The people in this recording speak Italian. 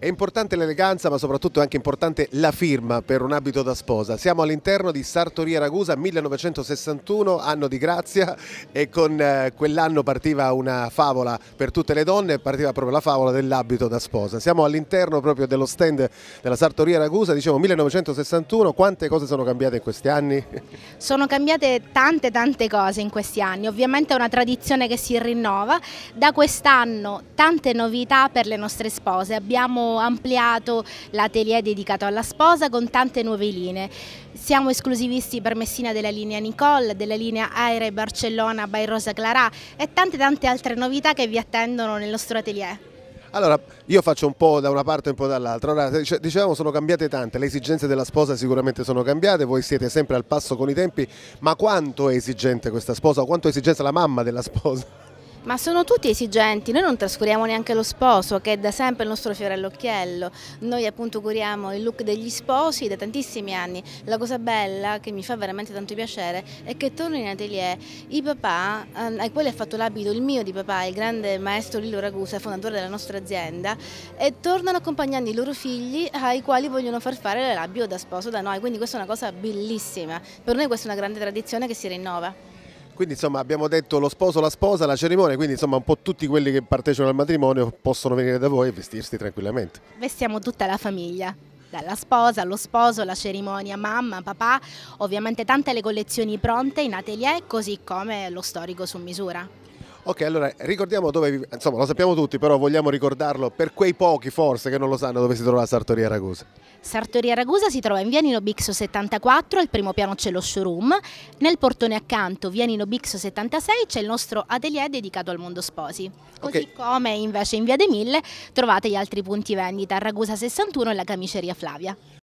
È importante l'eleganza ma soprattutto è anche importante la firma per un abito da sposa. Siamo all'interno di Sartoria Ragusa 1961, anno di grazia e con eh, quell'anno partiva una favola per tutte le donne, partiva proprio la favola dell'abito da sposa. Siamo all'interno proprio dello stand della Sartoria Ragusa, diciamo 1961, quante cose sono cambiate in questi anni? Sono cambiate tante tante cose in questi anni, ovviamente è una tradizione che si rinnova, da quest'anno tante novità per le nostre spose, abbiamo ampliato l'atelier dedicato alla sposa con tante nuove linee. Siamo esclusivisti per Messina della linea Nicole, della linea Aerei Barcellona by Rosa Clarà e tante tante altre novità che vi attendono nel nostro atelier. Allora, io faccio un po' da una parte e un po' dall'altra. Ora, dicevamo sono cambiate tante, le esigenze della sposa sicuramente sono cambiate, voi siete sempre al passo con i tempi, ma quanto è esigente questa sposa, quanto è esigenza la mamma della sposa? Ma sono tutti esigenti, noi non trascuriamo neanche lo sposo che è da sempre il nostro fiore all'occhiello, noi appunto curiamo il look degli sposi da tantissimi anni, la cosa bella che mi fa veramente tanto piacere è che torno in atelier i papà ehm, ai quali ha fatto l'abito il mio di papà, il grande maestro Lillo Ragusa, fondatore della nostra azienda e tornano accompagnando i loro figli ai quali vogliono far fare l'abito da sposo da noi, quindi questa è una cosa bellissima, per noi questa è una grande tradizione che si rinnova. Quindi insomma abbiamo detto lo sposo, la sposa, la cerimonia, quindi insomma un po' tutti quelli che partecipano al matrimonio possono venire da voi e vestirsi tranquillamente. Vestiamo tutta la famiglia dalla sposa lo sposo, la cerimonia mamma, papà, ovviamente tante le collezioni pronte in atelier, così come lo storico su misura. Ok, allora ricordiamo dove vi... insomma lo sappiamo tutti, però vogliamo ricordarlo per quei pochi forse che non lo sanno dove si trova la Sartoria Ragusa. Sartoria Ragusa si trova in via Nino Bixo 74, al primo piano c'è lo showroom, nel portone accanto via Nino Bixo 76 c'è il nostro atelier dedicato al mondo sposi. Così okay. come invece in via De Mille trovate gli altri punti vendita Ragusa 61 e la camiceria Flavia.